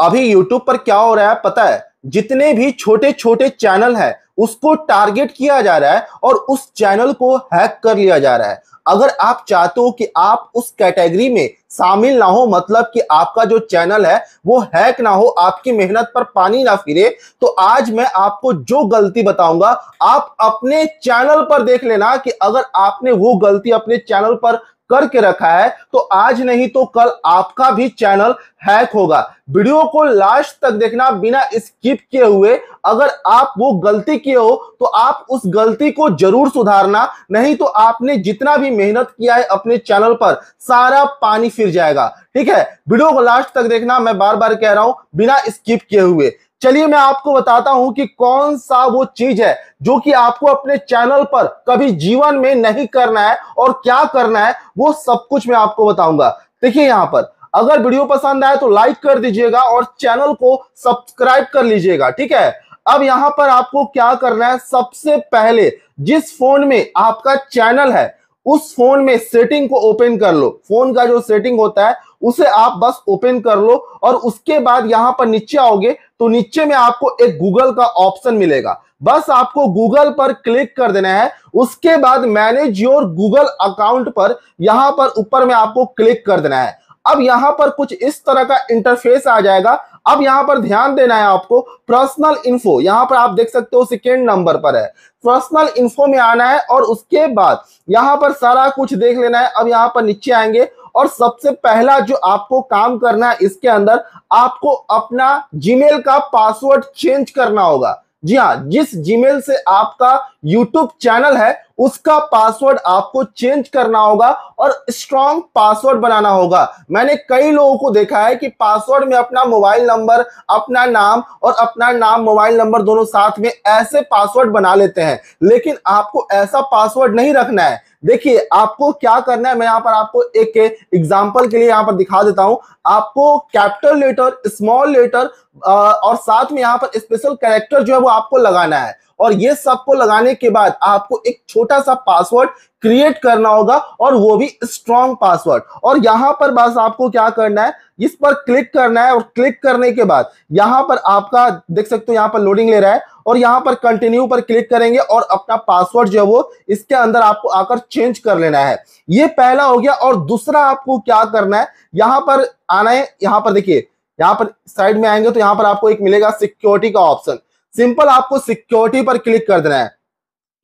अभी YouTube पर क्या हो रहा है पता है जितने भी छोटे छोटे चैनल है उसको टारगेट किया जा रहा है और उस चैनल को हैक कर लिया जा रहा है अगर आप चाहते हो कि आप उस कैटेगरी में शामिल ना हो मतलब कि आपका जो चैनल है वो हैक ना हो आपकी मेहनत पर पानी ना फिरे तो आज मैं आपको जो गलती बताऊंगा आप अपने चैनल पर देख लेना कि अगर आपने वो गलती अपने चैनल पर करके रखा है तो आज नहीं तो कल आपका भी चैनल हैक होगा वीडियो को लास्ट तक देखना बिना स्किप किए हुए अगर आप वो गलती किए हो तो आप उस गलती को जरूर सुधारना नहीं तो आपने जितना भी मेहनत किया है अपने चैनल पर सारा पानी फिर जाएगा ठीक है वीडियो को लास्ट तक देखना मैं बार बार कह रहा हूं बिना स्किप किए हुए चलिए मैं आपको बताता हूं कि कौन सा वो चीज है जो कि आपको अपने चैनल पर कभी जीवन में नहीं करना है और क्या करना है वो सब कुछ मैं आपको बताऊंगा देखिए यहां पर अगर वीडियो पसंद आए तो लाइक कर दीजिएगा और चैनल को सब्सक्राइब कर लीजिएगा ठीक है अब यहां पर आपको क्या करना है सबसे पहले जिस फोन में आपका चैनल है उस फोन में सेटिंग को ओपन कर लो फोन का जो सेटिंग होता है उसे आप बस ओपन कर लो और उसके बाद यहां पर नीचे आओगे तो नीचे में आपको एक गूगल का ऑप्शन मिलेगा बस आपको गूगल पर क्लिक कर देना है उसके बाद मैनेज योर गूगल अकाउंट पर यहां पर ऊपर में आपको क्लिक कर देना है अब यहां पर कुछ इस तरह का इंटरफेस आ जाएगा अब यहां पर ध्यान देना है आपको पर्सनल इन्फो यहां पर आप देख सकते हो सेकेंड नंबर पर है पर्सनल इन्फो में आना है और उसके बाद यहां पर सारा कुछ देख लेना है अब यहां पर नीचे आएंगे और सबसे पहला जो आपको काम करना है इसके अंदर आपको अपना जीमेल का पासवर्ड चेंज करना होगा जी हाँ जिस जीमेल से आपका यूट्यूब चैनल है उसका पासवर्ड आपको चेंज करना होगा और स्ट्रॉन्ग पासवर्ड बनाना होगा मैंने कई लोगों को देखा है कि पासवर्ड में अपना मोबाइल नंबर अपना नाम और अपना नाम मोबाइल नंबर दोनों साथ में ऐसे पासवर्ड बना लेते हैं लेकिन आपको ऐसा पासवर्ड नहीं रखना है देखिए आपको क्या करना है मैं यहाँ पर आपको एक एग्जाम्पल के लिए यहाँ पर दिखा देता हूं आपको कैपिटल लेटर स्मॉल लेटर और साथ में यहाँ पर स्पेशल कैरेक्टर जो है वो आपको लगाना है और ये सबको लगाने के बाद आपको एक छोटा सा पासवर्ड क्रिएट करना होगा और वो भी स्ट्रॉन्ग पासवर्ड और यहां पर बस आपको क्या करना है इस पर क्लिक करना है और क्लिक करने के बाद यहां पर आपका देख सकते हो यहां पर लोडिंग ले रहा है और यहां पर कंटिन्यू पर क्लिक करेंगे और अपना पासवर्ड जो है वो इसके अंदर आपको आकर चेंज कर लेना है ये पहला हो गया और दूसरा आपको क्या करना है यहां पर आना है यहां पर देखिए यहां पर साइड में आएंगे तो यहां पर आपको एक मिलेगा सिक्योरिटी का ऑप्शन सिंपल आपको सिक्योरिटी पर क्लिक कर देना है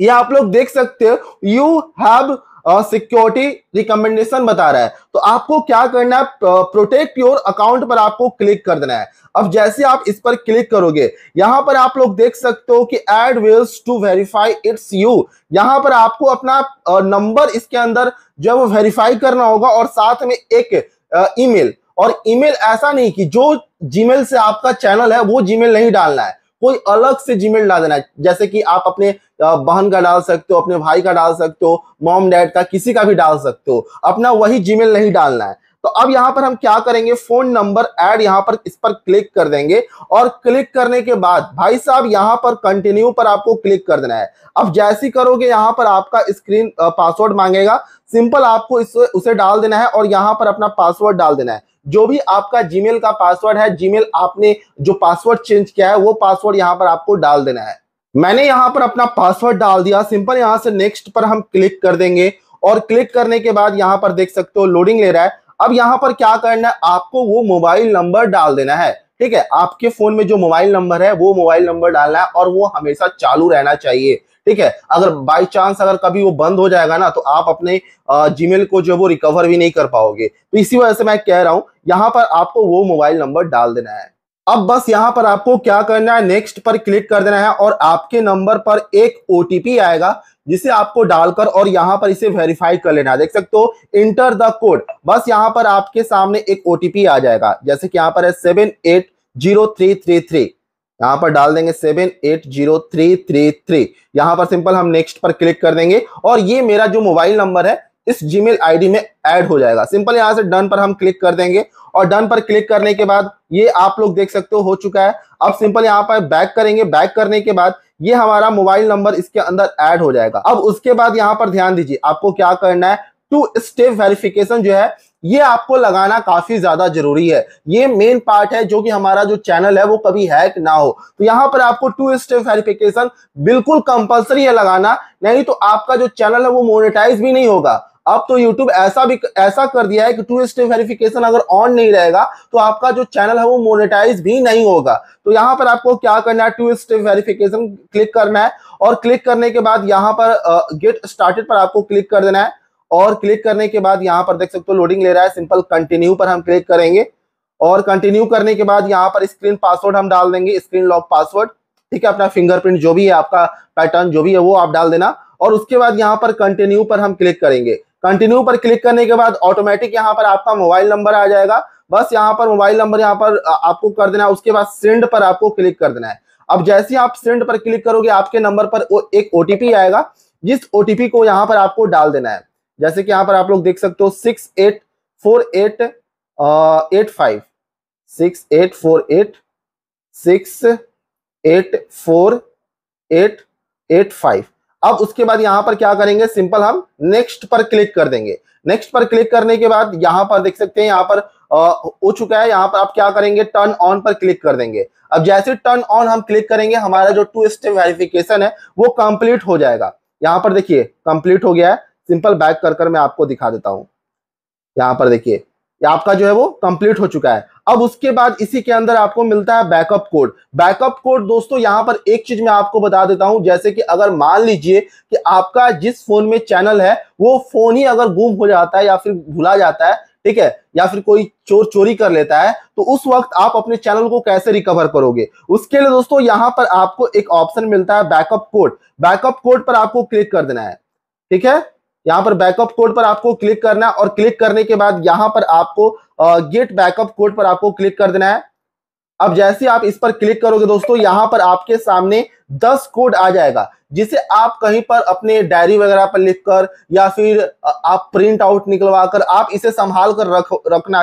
ये आप लोग देख सकते हो यू हैव सिक्योरिटी रिकमेंडेशन बता रहा है तो आपको क्या करना है प्रोटेक्ट योर अकाउंट पर आपको क्लिक कर देना है अब जैसे आप इस पर क्लिक करोगे यहां पर आप लोग देख सकते हो कि add ways to verify it's you यहां पर आपको अपना नंबर इसके अंदर जो है वो वेरीफाई करना होगा और साथ में एक ईमेल और ईमेल ऐसा नहीं कि जो जीमेल से आपका चैनल है वो जीमेल नहीं डालना है कोई अलग से जीमेल डाल देना है जैसे कि आप अपने बहन का डाल सकते हो अपने भाई का डाल सकते हो मॉम डैड का किसी का भी डाल सकते हो अपना वही जीमेल नहीं डालना है तो अब यहां पर हम क्या करेंगे फोन नंबर ऐड यहां पर इस पर क्लिक कर देंगे और क्लिक करने के बाद भाई साहब यहां पर कंटिन्यू पर आपको क्लिक कर देना है अब जैसी करोगे यहां पर आपका स्क्रीन पासवर्ड मांगेगा सिंपल आपको इस उसे डाल देना है और यहां पर अपना पासवर्ड डाल देना है जो भी आपका जीमेल का पासवर्ड है जीमेल आपने जो पासवर्ड चेंज किया है वो पासवर्ड यहां पर आपको डाल देना है मैंने यहां पर अपना पासवर्ड डाल दिया सिंपल यहां से नेक्स्ट पर हम क्लिक कर देंगे और क्लिक करने के बाद यहां पर देख सकते हो लोडिंग ले रहा है अब यहाँ पर क्या करना है आपको वो मोबाइल नंबर डाल देना है ठीक है आपके फोन में जो मोबाइल नंबर है वो मोबाइल नंबर डालना है और वो हमेशा चालू रहना चाहिए ठीक है अगर हम्म। बाय चांस अगर कभी वो बंद हो जाएगा ना तो आप अपने जीमेल को जो है वो रिकवर भी नहीं कर पाओगे तो इसी वजह से मैं कह रहा हूं यहां पर आपको वो मोबाइल नंबर डाल देना है अब बस यहां पर आपको क्या करना है नेक्स्ट पर क्लिक कर देना है और आपके नंबर पर एक ओटीपी आएगा जिसे आपको डालकर और यहाँ पर इसे वेरीफाई कर लेना देख सकते हो इंटर द कोड बस यहाँ पर आपके सामने एक ओटीपी आ जाएगा जैसे कि यहाँ पर है seven eight zero three three three यहाँ पर डाल देंगे seven eight zero three three three यहाँ पर सिंपल हम नेक्स्ट पर क्लिक कर देंगे और ये मेरा जो मोबाइल नंबर है इस जीमेल आईडी में ऐड हो जाएगा सिंपल यहाँ से डन पर हम क्लिक कर देंगे और डन पर क्लिक करने के बाद ये आप लोग देख सकते हो हो चुका है अब सिंपल यहाँ पर बैक करेंगे बैक करने के बाद ये हमारा मोबाइल नंबर इसके अंदर ऐड हो जाएगा अब उसके बाद यहाँ पर ध्यान दीजिए आपको क्या करना है टू स्टेप वेरिफिकेशन जो है ये आपको लगाना काफी ज्यादा जरूरी है ये मेन पार्ट है जो कि हमारा जो चैनल है वो कभी हैक ना हो तो यहाँ पर आपको टू स्टेप वेरिफिकेशन बिल्कुल कंपलसरी है लगाना नहीं तो आपका जो चैनल है वो मोनेटाइज भी नहीं होगा अब तो यूट्यूब ऐसा भी ऐसा कर दिया है कि टू स्टेप वेरिफिकेशन अगर ऑन नहीं रहेगा तो आपका जो चैनल है वो मोनेटाइज भी नहीं होगा तो यहाँ पर आपको क्या करना है टू स्टेप वेरिफिकेशन क्लिक करना है और क्लिक करने के बाद यहाँ पर गेट स्टार्टेड पर आपको क्लिक कर देना है और क्लिक करने के बाद यहाँ पर देख सकते हो लोडिंग ले रहा है सिंपल कंटिन्यू पर हम क्लिक करेंगे और कंटिन्यू करने के बाद यहाँ पर स्क्रीन पासवर्ड हम डाल देंगे स्क्रीन लॉक पासवर्ड ठीक है अपना फिंगरप्रिंट जो भी है आपका पैटर्न जो भी है वो आप डाल देना और उसके बाद यहाँ पर कंटिन्यू पर हम क्लिक करेंगे कंटिन्यू पर क्लिक करने के बाद ऑटोमेटिक यहाँ पर आपका मोबाइल नंबर आ जाएगा बस यहाँ पर मोबाइल नंबर यहाँ पर आपको कर देना है उसके बाद सेंड पर आपको क्लिक कर देना है अब जैसे आप सेंड पर क्लिक करोगे आपके नंबर पर एक ओटीपी आएगा जिस ओटीपी को यहाँ पर आपको डाल देना है जैसे कि यहाँ पर आप लोग देख सकते हो six eight four eight eight five six eight four eight six eight four eight eight five अब उसके बाद यहाँ पर क्या करेंगे सिंपल हम नेक्स्ट पर क्लिक कर देंगे नेक्स्ट पर क्लिक करने के बाद यहां पर देख सकते हैं यहां पर हो चुका है यहां पर आप क्या करेंगे टर्न ऑन पर क्लिक कर देंगे अब जैसे टर्न ऑन हम क्लिक करेंगे हमारा जो टू स्टेप वेरिफिकेशन है वो कंप्लीट हो जाएगा यहां पर देखिए कंप्लीट हो गया है सिंपल बैक कर कर मैं आपको दिखा देता हूं यहां पर देखिए आपका जो है वो कंप्लीट हो चुका है अब उसके बाद इसी के अंदर आपको मिलता है बैकअप कोड बैकअप कोड दोस्तों यहां पर एक चीज मैं आपको बता देता हूं जैसे कि अगर मान लीजिए कि आपका जिस फोन में चैनल है वो फोन ही अगर गुम हो जाता है या फिर भुला जाता है ठीक है या फिर कोई चोर चोरी कर लेता है तो उस वक्त आप अपने चैनल को कैसे रिकवर करोगे उसके लिए दोस्तों यहां पर आपको एक ऑप्शन मिलता है बैकअप कोड बैकअप कोड पर आपको क्लिक कर देना है ठीक है यहां पर बैकअप कोड पर आपको क्लिक करना है और क्लिक करने के बाद यहां पर आपको गेट बैकअप कोड पर आपको क्लिक कर देना है अब जैसे आप इस पर क्लिक करोगे दोस्तों यहां पर आपके सामने दस कोड आ जाएगा जिसे आप कहीं पर अपने डायरी वगैरह पर लिखकर या फिर आप प्रिंट आउट निकलवा कर आप इसे संभाल कर रख रखना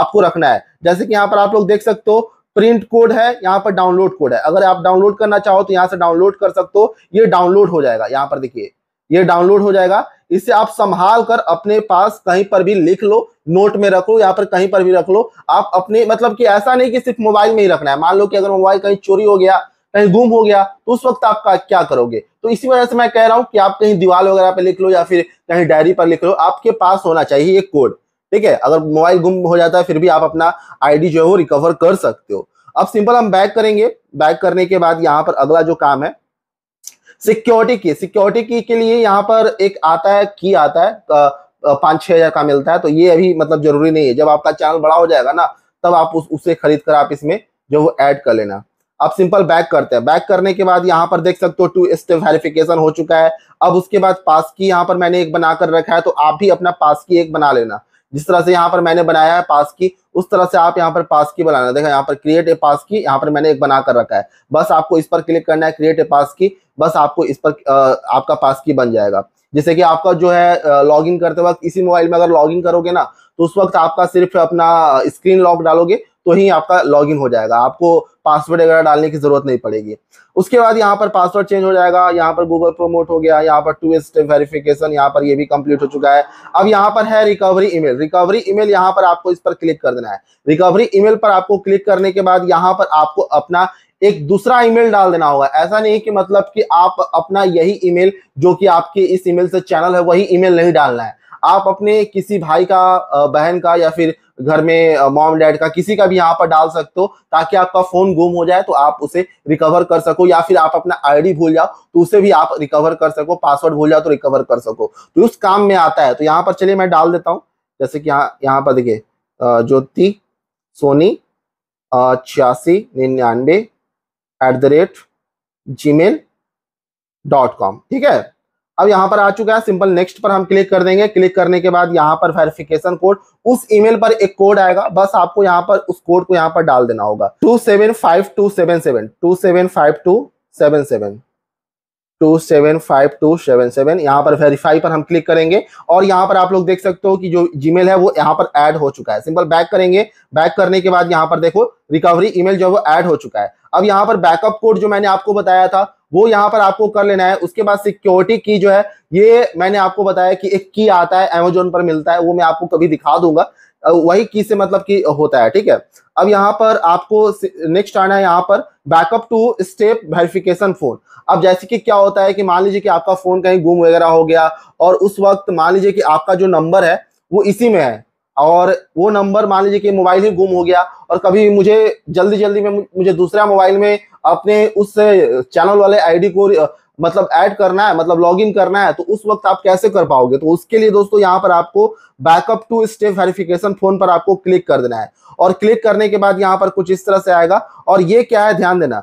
आपको रखना है जैसे कि यहाँ पर आप लोग देख सकते हो प्रिंट कोड है यहाँ पर डाउनलोड कोड है अगर आप डाउनलोड करना चाहो तो यहाँ से डाउनलोड कर सकते हो ये डाउनलोड हो जाएगा यहाँ पर देखिए ये डाउनलोड हो जाएगा इसे आप संभाल कर अपने पास कहीं पर भी लिख लो नोट में रख लो या पर कहीं पर भी रख लो आप अपने मतलब कि ऐसा नहीं कि सिर्फ मोबाइल में ही रखना है मान लो कि अगर मोबाइल कहीं चोरी हो गया कहीं गुम हो गया तो उस वक्त आप क्या करोगे तो इसी वजह से मैं कह रहा हूं कि आप कहीं दीवार वगैरह पर लिख लो या फिर कहीं डायरी पर लिख लो आपके पास होना चाहिए एक कोड ठीक है अगर मोबाइल गुम हो जाता है फिर भी आप अपना आईडी जो है वो रिकवर कर सकते हो अब सिंपल हम बैक करेंगे बैक करने के बाद यहाँ पर अगला जो काम है सिक्योरिटी की सिक्योरिटी की के लिए यहाँ पर एक आता है की आता है पाँच छह हज़ार का मिलता है तो ये अभी मतलब जरूरी नहीं है जब आपका चैनल बड़ा हो जाएगा ना तब आप उस उसे खरीद कर आप इसमें जो वो ऐड कर लेना अब सिंपल बैक करते हैं बैक करने के बाद यहाँ पर देख सकते हो टू स्टेप वेरिफिकेशन हो चुका है अब उसके बाद पास की यहाँ पर मैंने एक बनाकर रखा है तो आप भी अपना पास की एक बना लेना जिस तरह से यहाँ पर मैंने बनाया है पास की उस तरह से आप यहाँ पर पास की बनाना देखा यहाँ पर क्रिएट ए पास की यहाँ पर मैंने एक बना कर रखा है बस आपको इस पर क्लिक करना है क्रिएट ए पास की बस आपको इस पर आपका पास की बन जाएगा जैसे कि आपका जो है लॉगिन करते वक्त इसी मोबाइल में अगर लॉगिन करोगे ना तो उस वक्त आपका सिर्फ अपना स्क्रीन लॉक डालोगे तो ही आपका लॉगिन हो जाएगा आपको पासवर्ड वगैरह डालने की जरूरत नहीं पड़ेगी उसके बाद यहाँ पर पासवर्ड चेंज हो जाएगा यहाँ पर गूगल प्रोमोट हो गया यहाँ पर टू स्टेप वेरिफिकेशन यहाँ पर ये भी कंप्लीट हो चुका है अब यहाँ पर है रिकवरी ईमेल रिकवरी ईमेल यहाँ पर आपको इस पर क्लिक कर देना है रिकवरी ईमेल पर आपको क्लिक करने के बाद यहाँ पर आपको अपना एक दूसरा ईमेल डाल देना होगा ऐसा नहीं कि मतलब कि आप अपना यही ईमेल जो कि आपके इस ईमेल से चैनल है वही ईमेल नहीं डालना है आप अपने किसी भाई का बहन का या फिर घर में मॉम डैड का किसी का भी यहाँ पर डाल सकते हो ताकि आपका फोन गुम हो जाए तो आप उसे रिकवर कर सको या फिर आप अपना आईडी भूल जाओ तो उसे भी आप रिकवर कर सको पासवर्ड भूल जाओ तो रिकवर कर सको तो उस काम में आता है तो यहाँ पर चलिए मैं डाल देता हूँ जैसे कि यहाँ यहाँ पर देखिए ज्योति सोनी छियासी निन्यानवे at the rate Gmail dot com ठीक है अब यहाँ पर आ चुका है सिंपल नेक्स्ट पर हम क्लिक कर देंगे क्लिक करने के बाद यहाँ पर वेरिफिकेशन कोड उस ईमेल पर एक कोड आएगा बस आपको यहाँ पर उस कोड को यहाँ पर डाल देना होगा two seven five two seven seven two seven five two seven seven two seven five two seven seven यहाँ पर वेरीफाई पर हम क्लिक करेंगे और यहाँ पर आप लोग देख सकते हो कि जो जीमेल है वो यहाँ पर ऐड हो चुका है सिंपल बैक करेंगे बैक करने के बाद यहाँ पर देखो रिकवरी ईमेल जो है वो ऐड हो चुका है अब यहाँ पर बैकअप कोड जो मैंने आपको बताया था वो यहाँ पर आपको कर लेना है उसके बाद सिक्योरिटी की जो है ये मैंने आपको बताया कि एक की आता है अमेजोन पर मिलता है वो मैं आपको कभी दिखा दूंगा वही की से मतलब की होता है ठीक है अब यहाँ पर आपको नेक्स्ट आना है यहाँ पर backup two step verification phone अब जैसे कि क्या होता है कि मान लीजिए कि आपका फोन कहीं गुम वगैरह हो गया और उस वक्त मान लीजिए कि आपका जो नंबर है वो इसी में है और वो नंबर मान लीजिए कि मोबाइल ही गुम हो गया और कभी मुझे जल्दी जल्दी में मुझे दूसरा मोबाइल में अपने उस चैनल वाले आईडी को मतलब ऐड करना है मतलब लॉगिन करना है तो उस वक्त आप कैसे कर पाओगे तो उसके लिए दोस्तों यहाँ पर आपको backup two step verification phone पर आपको क्लिक कर देना है और क्लिक करने के बाद यहाँ पर कुछ इस तरह से आएगा और ये क्या है ध्यान देना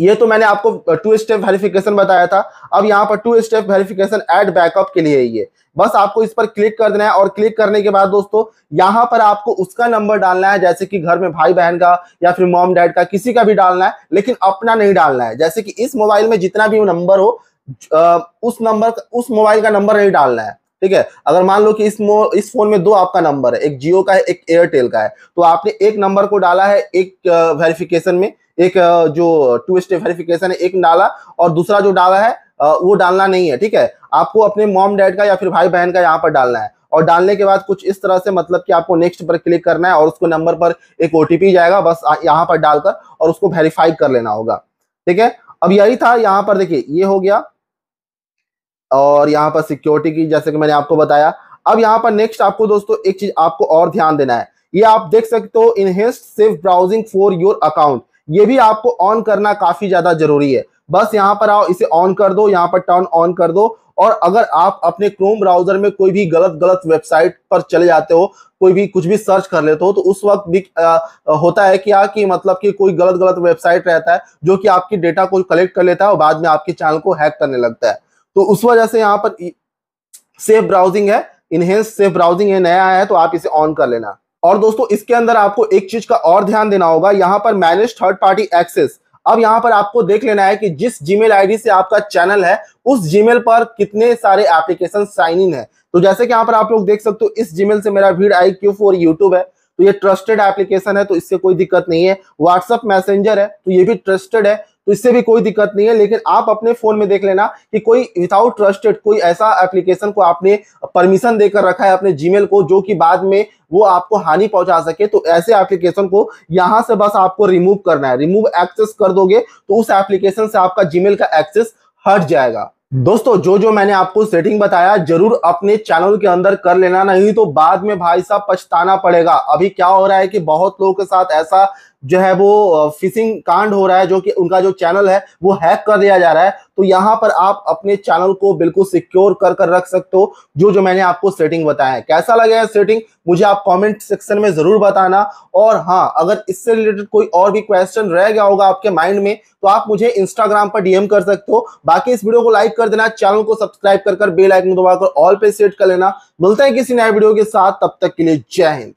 ये तो मैंने आपको टू स्टेप वेरिफिकेशन बताया था अब यहाँ पर two step verification add backup के लिए ये बस आपको इस पर क्लिक कर देना है और क्लिक करने के बाद दोस्तों यहाँ पर आपको उसका नंबर डालना है जैसे कि घर में भाई बहन का या फिर मॉम डैड का किसी का भी डालना है लेकिन अपना नहीं डालना है जैसे कि इस मोबाइल में जितना भी नंबर हो उस नंबर उस मोबाइल का नंबर नहीं डालना है ठीक है अगर मान लो कि इस मो इस फोन में दो आपका नंबर है एक जियो का है एक एयरटेल का है तो आपने एक नंबर को डाला है एक वेरिफिकेशन में एक जो टू स्टेप वेरिफिकेशन है एक डाला और दूसरा जो डाला है वो डालना नहीं है ठीक है आपको अपने मॉम डैड का या फिर भाई बहन का यहाँ पर डालना है और डालने के बाद कुछ इस तरह से मतलब कि आपको नेक्स्ट पर क्लिक करना है और उसको नंबर पर एक ओ जाएगा बस यहाँ पर डालकर और उसको वेरीफाई कर लेना होगा ठीक है अब यही था यहाँ पर देखिए ये हो गया और यहाँ पर सिक्योरिटी की जैसे कि मैंने आपको बताया अब यहाँ पर नेक्स्ट आपको दोस्तों एक चीज आपको और ध्यान देना है ये आप देख सकते हो enhanced safe browsing for your account ये भी आपको ऑन करना काफी ज्यादा जरूरी है बस यहाँ पर आओ इसे ऑन कर दो यहाँ पर टर्न ऑन कर दो और अगर आप अपने क्रोम ब्राउजर में कोई भी गलत गलत वेबसाइट पर चले जाते हो कोई भी कुछ भी सर्च कर लेते हो तो उस वक्त भी आ, होता है क्या हाँ, कि मतलब कि कोई गलत गलत वेबसाइट रहता है जो कि आपके डेटा को कलेक्ट कर लेता है और बाद में आपके चैनल को हैक करने लगता है तो उस वजह से यहाँ पर सेफ ब्राउजिंग है इनहेंस सेफ ब्राउजिंग है नया है तो आप इसे ऑन कर लेना और दोस्तों इसके अंदर आपको एक चीज का और ध्यान देना होगा यहाँ पर मैनेज थर्ड पार्टी एक्सेस अब यहाँ पर आपको देख लेना है कि जिस जीमेल आईडी से आपका चैनल है उस जीमेल पर कितने सारे एप्लीकेशन साइन इन है तो जैसे कि यहाँ पर आप लोग देख सकते हो इस जीमेल से मेरा भीड़ आई क्यू फोर यूट्यूब है तो ये ट्रस्टेड एप्लीकेशन है तो इससे कोई दिक्कत नहीं है व्हाट्सअप मैसेंजर है तो ये भी ट्रस्टेड है तो इससे भी कोई दिक्कत नहीं है लेकिन आप अपने फोन में देख लेना कि कोई विदाउट ट्रस्टेड कोई ऐसा एप्लीकेशन को आपने परमिशन देकर रखा है अपने जीमेल को जो कि बाद में वो आपको हानि पहुंचा सके तो ऐसे एप्लीकेशन को यहां से बस आपको रिमूव करना है रिमूव एक्सेस कर दोगे तो उस एप्लीकेशन से आपका जीमेल का एक्सेस हट जाएगा दोस्तों जो जो मैंने आपको सेटिंग बताया जरूर अपने चैनल के अंदर कर लेना नहीं तो बाद में भाई साहब पछताना पड़ेगा अभी क्या हो रहा है कि बहुत लोगों के साथ ऐसा जो है वो फिशिंग कांड हो रहा है जो कि उनका जो चैनल है वो हैक कर दिया जा रहा है तो यहाँ पर आप अपने चैनल को बिल्कुल सिक्योर कर कर रख सकते हो जो जो मैंने आपको सेटिंग बताया है कैसा लगा है सेटिंग मुझे आप कमेंट सेक्शन में ज़रूर बताना और हाँ अगर इससे रिलेटेड कोई और भी क्वेश्चन रह गया होगा आपके माइंड में तो आप मुझे इंस्टाग्राम पर डीएम कर सकते हो बाकी इस वीडियो को लाइक कर देना चैनल को सब्सक्राइब कर बेलाइकन दबाकर ऑल पे सेट कर लेना मिलते हैं किसी नए वीडियो के साथ तब तक के लिए जय हिंद